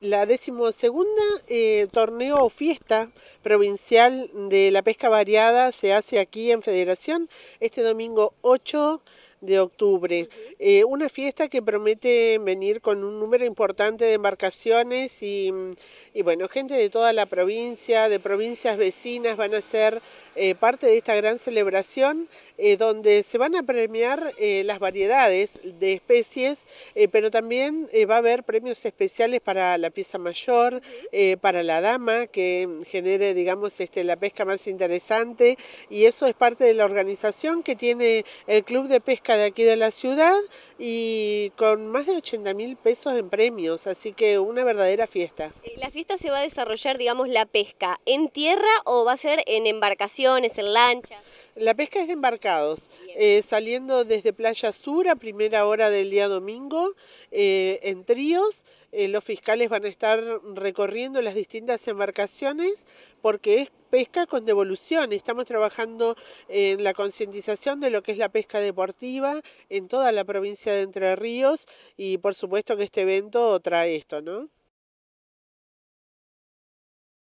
la decimosegunda eh, torneo o fiesta provincial de la pesca variada se hace aquí en Federación este domingo 8 de octubre. Eh, una fiesta que promete venir con un número importante de embarcaciones y, bueno, gente de toda la provincia, de provincias vecinas van a ser eh, parte de esta gran celebración eh, donde se van a premiar las variedades de especies, pero también va a haber premios especiales para la pieza mayor, para la dama, que genere, digamos, este, la pesca más interesante y eso es parte de la organización que tiene el Club de Pesca de aquí de la ciudad y con más de 80 mil pesos en premios, así que una verdadera fiesta. La fiesta se va a desarrollar, digamos, la pesca en tierra o va a ser en embarcaciones, en lanchas. La pesca es de embarcados, eh, saliendo desde Playa Sur a primera hora del día domingo eh, en tríos. Eh, los fiscales van a estar recorriendo las distintas embarcaciones porque es pesca con devolución. Estamos trabajando en la concientización de lo que es la pesca deportiva en toda la provincia de Entre Ríos y por supuesto que este evento trae esto, ¿no?